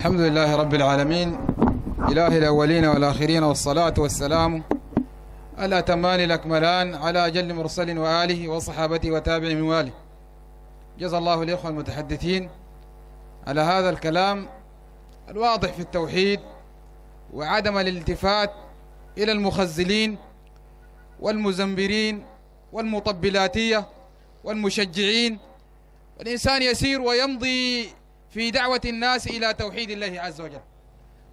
الحمد لله رب العالمين إله الأولين والآخرين والصلاة والسلام الأتمان الأكملان على جل مرسل وآله وصحابته وتابع من واله جزا الله الإخوة المتحدثين على هذا الكلام الواضح في التوحيد وعدم الالتفات إلى المخزلين والمزنبرين والمطبلاتية والمشجعين والإنسان يسير ويمضي في دعوة الناس إلى توحيد الله عز وجل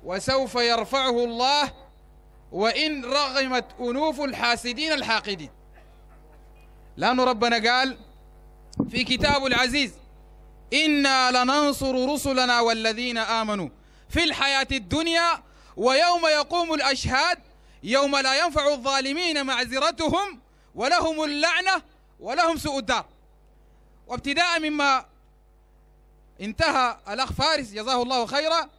وسوف يرفعه الله وإن رغمت أنوف الحاسدين الحاقدين لأن ربنا قال في كتاب العزيز إنا لننصر رسلنا والذين آمنوا في الحياة الدنيا ويوم يقوم الأشهاد يوم لا ينفع الظالمين معذرتهم ولهم اللعنة ولهم سوء الدار وابتداء مما انتهى الاخ فارس جزاه الله خيرا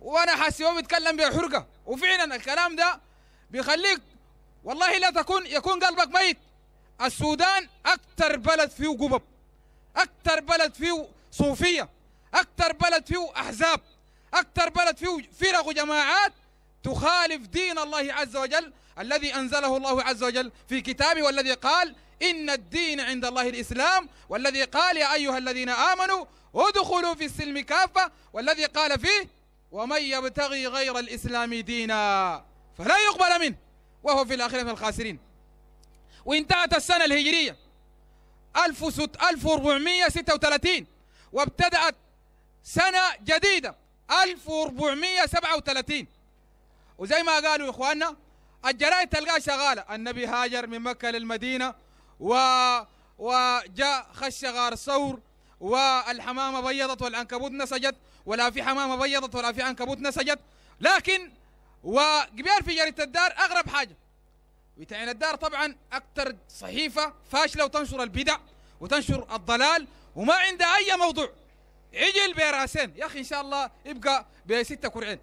وانا حاسس حاسبه بيتكلم بحرقه وفعلا الكلام ده بيخليك والله لا تكون يكون قلبك ميت السودان اكثر بلد فيه قبب اكثر بلد فيه صوفيه اكثر بلد فيه احزاب اكثر بلد فيه فرق وجماعات تخالف دين الله عز وجل الذي انزله الله عز وجل في كتابه والذي قال إن الدين عند الله الإسلام والذي قال يا أيها الذين آمنوا ادخلوا في السلم كافة والذي قال فيه ومن يبتغي غير الإسلام دينا فلا يقبل منه وهو في الآخرة من الخاسرين وانتهت السنة الهجرية 1436 وابتدأت سنة جديدة 1437 وزي ما قالوا إخواننا الجرائد تلقاها شغالة النبي هاجر من مكة للمدينة و وجاء خش غار ثور والحمامة بيضت والعنكبوت نسجت ولا في حمامة بيضت ولا في عنكبوت نسجت لكن وقبير في جريدة الدار أغرب حاجة بتاعين الدار طبعا أكثر صحيفة فاشلة وتنشر البدع وتنشر الضلال وما عندها أي موضوع عجل براسين يا أخي إن شاء الله يبقى بستة كرعين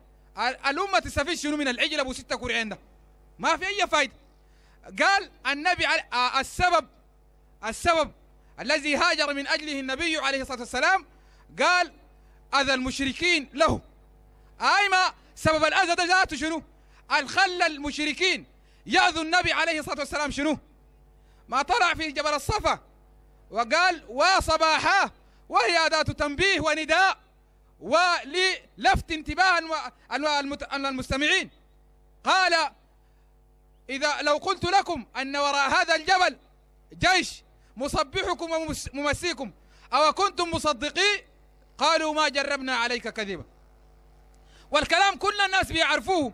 الأمة تستفيد شنو من العجل أبو ستة كرعين ده ما في أي فايدة قال النبي آه، السبب السبب الذي هاجر من أجله النبي عليه الصلاة والسلام قال أذى المشركين له أي ما سبب الأذى ده ذاته شنو خلى المشركين يأذوا النبي عليه الصلاة والسلام شنو ما طلع في جبل الصفا وقال وصباحا وهي أداة تنبيه ونداء وللفت انتباه المستمعين قال إذا لو قلت لكم أن وراء هذا الجبل جيش مصبحكم وممسيكم أو كنتم مصدقي قالوا ما جربنا عليك كذبا والكلام كل الناس بيعرفوه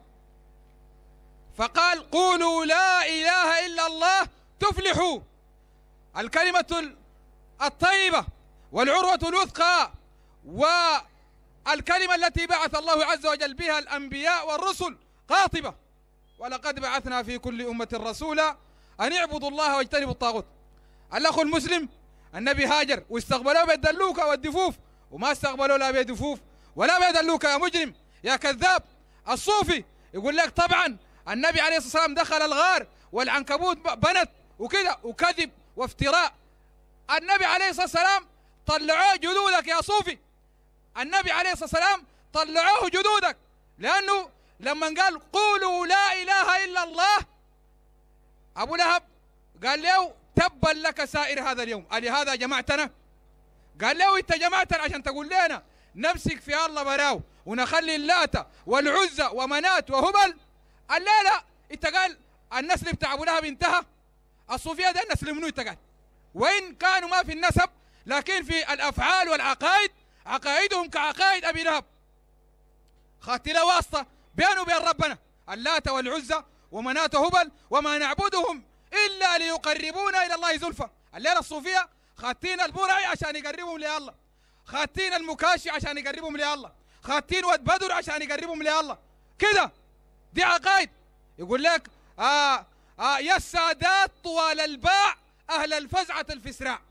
فقال قولوا لا إله إلا الله تفلحوا الكلمة الطيبة والعروة الوثقى والكلمة التي بعث الله عز وجل بها الأنبياء والرسل قاطبة ولقد بعثنا في كل أمة رسولا أن اعبدوا الله واجتنبوا الطاغوت الأخ المسلم النبي هاجر واستقبلوه بالدلوكة والدفوف وما استقبلوا لا بالدفوف ولا بالدلوكة يا مجرم يا كذاب الصوفي يقول لك طبعا النبي عليه الصلاة والسلام دخل الغار والعنكبوت بنت وكذا وكذب وافتراء النبي عليه الصلاة والسلام طلعوه جدودك يا صوفي النبي عليه الصلاة والسلام طلعوه جدودك لأنه لما قال قولوا لا إله إلا الله أبو لهب قال له تبا لك سائر هذا اليوم ألهذا جمعتنا قال له أنت جمعتنا عشان تقول لنا نمسك في الله براو ونخلي اللات والعزة ومنات وهبل قال لا لا أنت قال النسل بتاع أبو لهب انتهى الصوفية ده النسل منو أنت قال وإن كانوا ما في النسب لكن في الأفعال والعقائد عقائدهم كعقائد أبي لهب خاتلة واسطة بينه وبين ربنا اللات والعزى ومناة هبل وما نعبدهم إلا ليقربونا إلى الله زلفى الليلة الصوفية خاتين البرعي عشان يقربهم الله خاتين المكاشي عشان يقربهم الله خاتين ود بدر عشان يقربهم الله كده دي عقائد يقول لك آه آه يا السادات طوال الباع أهل الفزعة الفسراء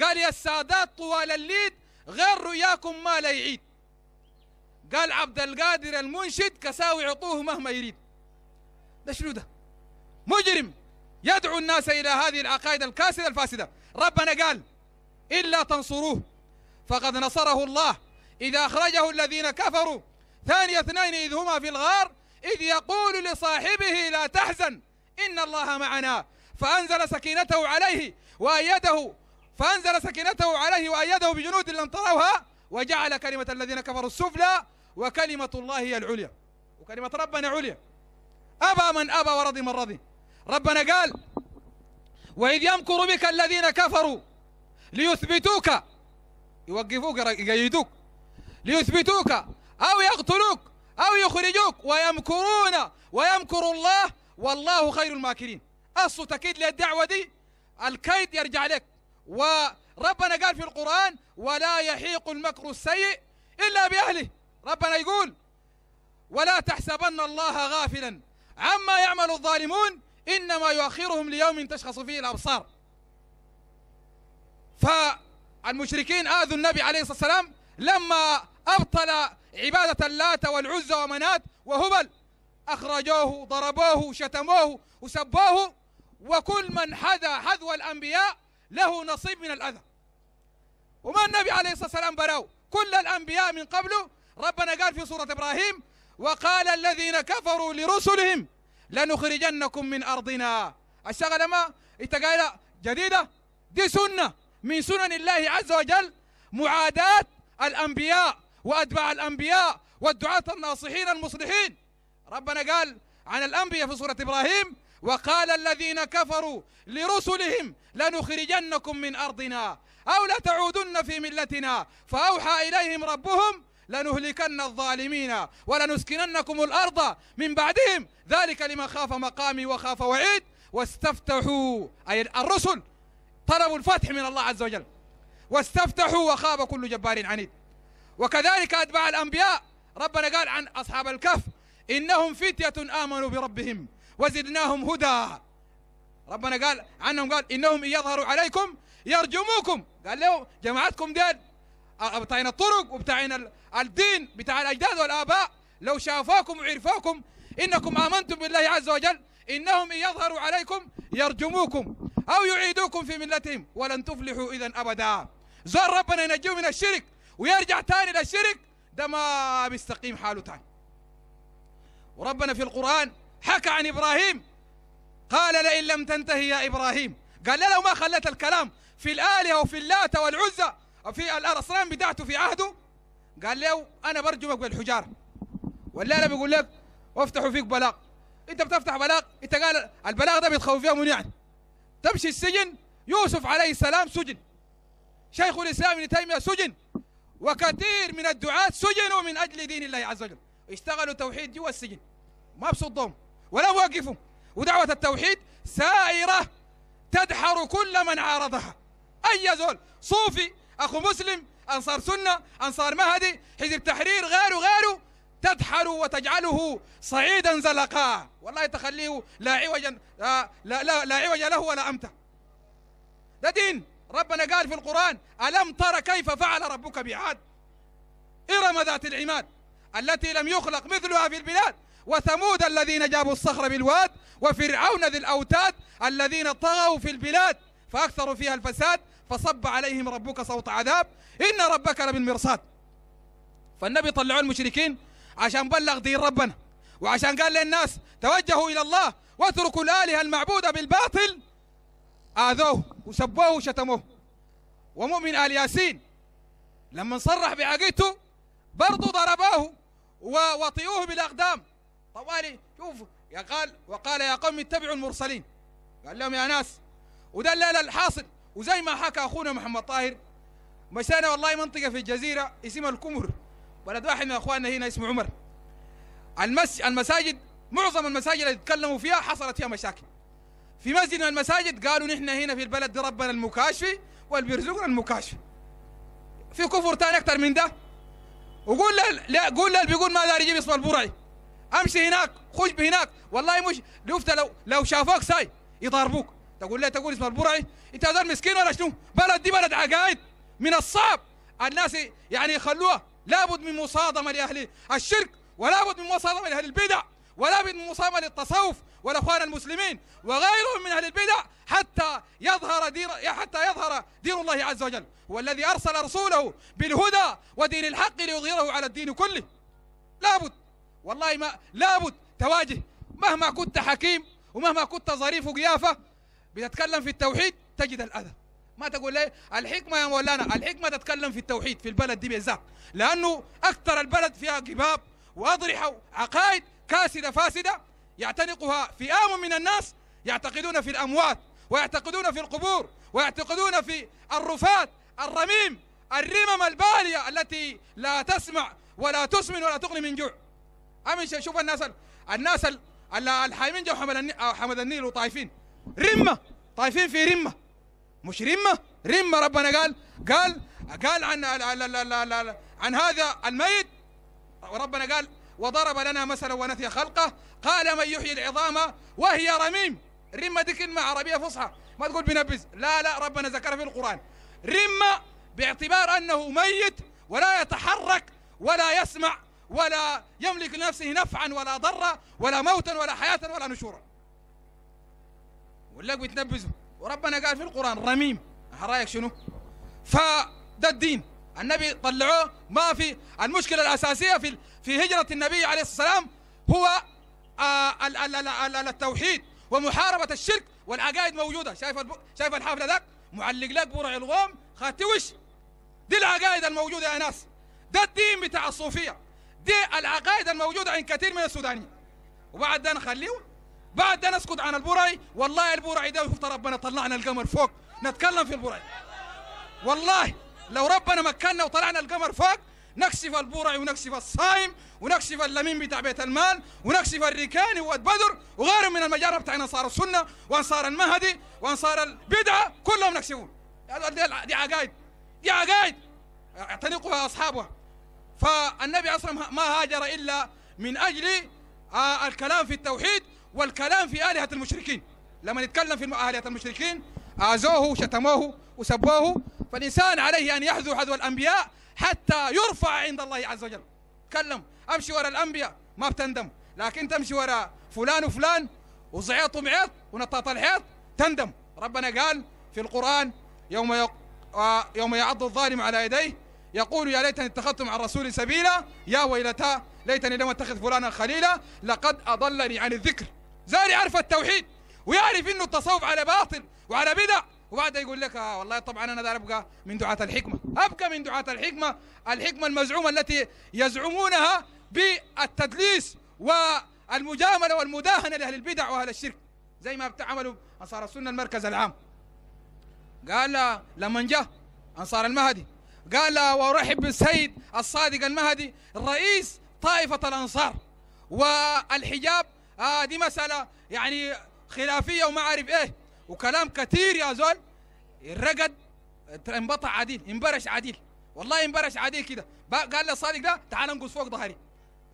قال يا السادات طوال الليد غير رؤياكم ما لا يعيد قال عبد القادر المنشد كساوي عطوه مهما يريد ده شنو ده مجرم يدعو الناس إلى هذه العقائد الكاسدة الفاسدة ربنا قال إلا تنصروه فقد نصره الله إذا أخرجه الذين كفروا ثاني اثنين إذ هما في الغار إذ يقول لصاحبه لا تحزن إن الله معنا فأنزل سكينته عليه وأيده فأنزل سكينته عليه وأيده بجنود لم تروها وجعل كلمة الذين كفروا السفلى وكلمة الله هي العليا وكلمة ربنا عليا أبى من أبى ورضي من رضي ربنا قال وإذ يمكر بك الذين كفروا ليثبتوك يوقفوك يقيدوك ليثبتوك أو يقتلوك أو يخرجوك ويمكرون ويمكر الله والله خير الماكرين أصل تكيد للدعوة دي الكيد يرجع لك وربنا قال في القرآن ولا يحيق المكر السيء إلا بأهله ربنا يقول ولا تحسبن الله غافلا عما يعمل الظالمون إنما يؤخرهم ليوم تشخص فيه الأبصار فالمشركين آذوا النبي عليه الصلاة والسلام لما أبطل عبادة اللات والعزى ومنات وهبل أخرجوه ضربوه شتموه وسبوه وكل من حذا حذو الأنبياء له نصيب من الأذى وما النبي عليه الصلاة والسلام براو كل الأنبياء من قبله ربنا قال في سورة إبراهيم وقال الذين كفروا لرسلهم لنخرجنكم من أرضنا الشغلة ما اتقال جديدة دي سنة من سنن الله عز وجل معاداة الأنبياء وأتباع الأنبياء والدعاة الناصحين المصلحين ربنا قال عن الأنبياء في سورة إبراهيم وقال الذين كفروا لرسلهم لنخرجنكم من أرضنا أو لتعودن في ملتنا فأوحى إليهم ربهم لنهلكن الظالمين ولنسكننكم الأرض من بعدهم ذلك لمن خاف مقامي وخاف وعيد واستفتحوا أي الرسل طلبوا الفتح من الله عز وجل واستفتحوا وخاب كل جبار عنيد وكذلك أتباع الأنبياء ربنا قال عن أصحاب الكهف إنهم فتية آمنوا بربهم وزدناهم هدى ربنا قال عنهم قال إنهم إن يظهروا عليكم يرجموكم قال له جماعتكم ديل بتاعين الطرق وبتاعين الدين بتاع الأجداد والآباء لو شافوكم وعرفوكم إنكم آمنتم بالله عز وجل إنهم إن يظهروا عليكم يرجموكم أو يعيدوكم في ملتهم ولن تفلحوا إذا أبدا زور ربنا ينجيه من الشرك ويرجع تاني للشرك ده ما بيستقيم حاله تاني وربنا في القرآن حكى عن إبراهيم قال لئن لم تنتهي يا إبراهيم قال له ما خلت الكلام في الآلهة وفي اللات والعزى في الارسلان بتاعته في عهده قال له انا برجمك بالحجاره ولا انا بيقول لك وافتحوا فيك بلاغ انت بتفتح بلاغ انت قال البلاغ ده بيتخوف فيها من يعني تمشي السجن يوسف عليه السلام سجن شيخ الاسلام ابن تيميه سجن وكثير من الدعاة سجنوا من اجل دين الله عز وجل اشتغلوا توحيد جوا السجن ما بصدهم ولا بوقفهم ودعوة التوحيد سائرة تدحر كل من عارضها اي زول صوفي أخو مسلم أنصار سنة أنصار مهدي حزب تحرير غيره غيره تدحر وتجعله صعيدا زلقا والله تخليه لا عوجا آه، لا لا, لا عوج له ولا أمتع ده دين ربنا قال في القرآن ألم تر كيف فعل ربك بعاد إرم ذات العماد التي لم يخلق مثلها في البلاد وثمود الذين جابوا الصخر بالواد وفرعون ذي الأوتاد الذين طغوا في البلاد فأكثروا فيها الفساد فصب عليهم ربك صوت عذاب إن ربك لبالمرصاد فالنبي طلعوا المشركين عشان بلغ دين ربنا وعشان قال للناس توجهوا إلى الله واتركوا الآلهة المعبودة بالباطل آذوه وسبوه وشتموه ومؤمن آل ياسين لما صرح بعقيدته برضه ضربوه ووطئوه بالأقدام طوالي شوفوا قال وقال يا قوم اتبعوا المرسلين قال لهم يا ناس وده الحاصل وزي ما حكى اخونا محمد طاهر مشينا والله منطقه في الجزيره اسمها الكمر ولد واحد من اخواننا هنا اسمه عمر المس... المساجد معظم المساجد اللي تكلموا فيها حصلت فيها مشاكل في مسجد من المساجد قالوا نحن هنا في البلد ربنا المكاشفي والبرزقنا المكاشفي في كفر ثاني اكثر من ده وقول له لا قول له بيقول ما داري يجيب اسم البرعي امشي هناك خش بهناك والله مش لفت لو لو شافوك ساي يضاربوك تقول لي تقول اسم البرعي انت هذا مسكين ولا شنو بلد دي بلد عقائد من الصعب الناس يعني يخلوها لابد من مصادمه لاهل الشرك ولابد من مصادمه لاهل البدع ولابد من مصادمه للتصوف والاخوان المسلمين وغيرهم من اهل البدع حتى يظهر دين حتى يظهر دين الله عز وجل هو الذي ارسل رسوله بالهدى ودين الحق ليظهره على الدين كله لابد والله ما لابد تواجه مهما كنت حكيم ومهما كنت ظريف وقيافه بتتكلم في التوحيد تجد الأذى ما تقول لي الحكمة يا مولانا الحكمة تتكلم في التوحيد في البلد دي بالذات لأنه أكثر البلد فيها قباب وأضرحة وعقائد كاسدة فاسدة يعتنقها فئام من الناس يعتقدون في الأموات ويعتقدون في القبور ويعتقدون في الرفات الرميم الرمم البالية التي لا تسمع ولا تسمن ولا تغني من جوع أمشي شوف الناس الناس الحايمين جو حمد النيل وطايفين رمه طايفين في رمه مش رمه رمه ربنا قال قال قال عن عن هذا الميت ربنا قال وضرب لنا مثلا ونثي خلقه قال من يحيي العظام وهي رميم رمة دي كلمه عربيه فصحى ما تقول بنبز لا لا ربنا ذكرها في القران رمه باعتبار انه ميت ولا يتحرك ولا يسمع ولا يملك لنفسه نفعا ولا ضرا ولا موتا ولا حياه ولا نشورا ولاقوا يتنبذوا وربنا قال في القرآن رميم رايك شنو فده الدين النبي طلعوه ما في المشكلة الأساسية في في هجرة النبي عليه الصلاة والسلام هو آه، التوحيد ومحاربة الشرك والعقائد موجودة شايف شايف الحافلة ذاك معلق لك برع الغوم خاتوش دي العقائد الموجودة يا ناس ده الدين بتاع الصوفية دي العقائد الموجودة عند كثير من السودانيين وبعد ده نخليهم بعد نسكت عن البرعي والله البرعي ده شفت ربنا طلعنا القمر فوق نتكلم في البرعي والله لو ربنا مكننا وطلعنا القمر فوق نكشف البرعي ونكشف الصايم ونكشف اللمين بتاع بيت المال ونكشف الركاني واد بدر وغيرهم من المجارة بتاع انصار السنه وانصار المهدي وانصار البدعه كلهم نكشفون دي عقايد دي عقايد اعتنقها اصحابها فالنبي اصلا ما هاجر الا من اجل آه، الكلام في التوحيد والكلام في آلهة المشركين لما نتكلم في آلهة المشركين أعزوه شتموه وسبوه فالإنسان عليه أن يحذو حذو الأنبياء حتى يرفع عند الله عز وجل تكلم أمشي وراء الأنبياء ما بتندم لكن تمشي وراء فلان وفلان وزعيط ومعيط ونطاط الحيط تندم ربنا قال في القرآن يوم يق... آه، يوم يعض الظالم على يديه يقول يا ليتني اتخذت مع الرسول سبيلا يا ويلتا ليتني لم اتخذ فلانا خليلا لقد اضلني عن الذكر زاري عرف التوحيد ويعرف انه التصوف على باطل وعلى بدع وبعدها يقول لك آه والله طبعا انا دار ابقى من دعاة الحكمة ابقى من دعاة الحكمة الحكمة المزعومة التي يزعمونها بالتدليس والمجاملة والمداهنة لأهل البدع وأهل الشرك زي ما بتعملوا أنصار السنة المركز العام قال لما جاء أنصار المهدي قال وارحب بالسيد الصادق المهدي رئيس طائفة الأنصار والحجاب اه دي مساله يعني خلافيه وما عارف ايه وكلام كثير يا زول الرقد انبطع عديل انبرش عديل والله انبرش عديل كده قال لي الصادق ده تعال انقص فوق ظهري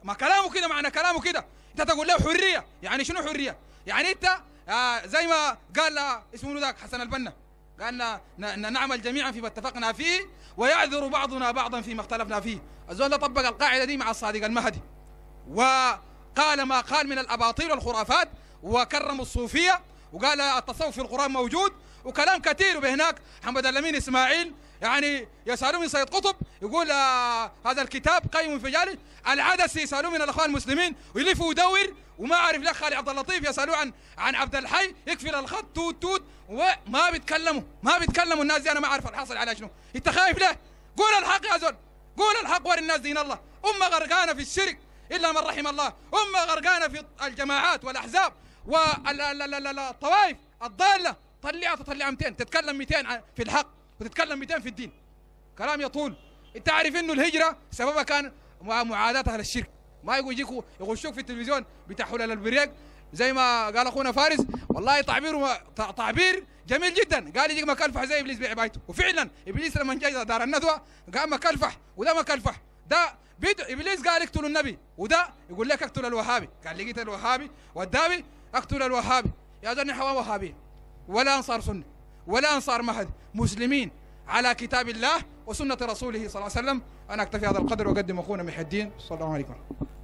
ما كلامه كده معنى كلامه كده انت تقول له حريه يعني شنو حريه يعني انت آه زي ما قال اسمه ذاك حسن البنا قال نعمل جميعا فيما اتفقنا فيه ويعذر بعضنا بعضا فيما اختلفنا فيه الزول ده طبق القاعده دي مع الصادق المهدي و قال ما قال من الأباطيل والخرافات وكرم الصوفية وقال التصوف في القرآن موجود وكلام كثير وبهناك محمد الأمين إسماعيل يعني يسألون من سيد قطب يقول آه هذا الكتاب قيم في جاله العدسي يسألون من الأخوان المسلمين ويلف ويدور وما اعرف لك خالي عبد اللطيف يسألوه عن عن عبد الحي يقفل الخط توت توت وما بيتكلموا ما بيتكلموا الناس دي أنا ما اعرف الحاصل على شنو أنت خايف ليه؟ قول الحق يا زول قول الحق وري الناس دين الله أمة غرقانة في الشرك إلا من رحم الله أمة غرقانة في الجماعات والأحزاب والطوائف الضالة طلعها تطلع 200 تتكلم 200 في الحق وتتكلم 200 في الدين كلام يطول انت عارف انه الهجرة سببها كان معاداة اهل الشرك ما يقول يجيكوا يغشوك في التلفزيون بتاع حلال البريق زي ما قال اخونا فارس والله تعبيره تعبير جميل جدا قال يجيك مكلفح زي ابليس بعبايته وفعلا ابليس لما جاء دار الندوه قام مكلفح وده مكلفح ده بيدو ابليس قال اقتلوا النبي وده يقول لك اقتل الوهابي قال لقيت الوهابي والدابي اقتل الوهابي يا ذا نحو وهابي ولا انصار سنه ولا انصار مهد مسلمين على كتاب الله وسنه رسوله صلى الله عليه وسلم انا اكتفي هذا القدر واقدم اخونا محي الدين صلى الله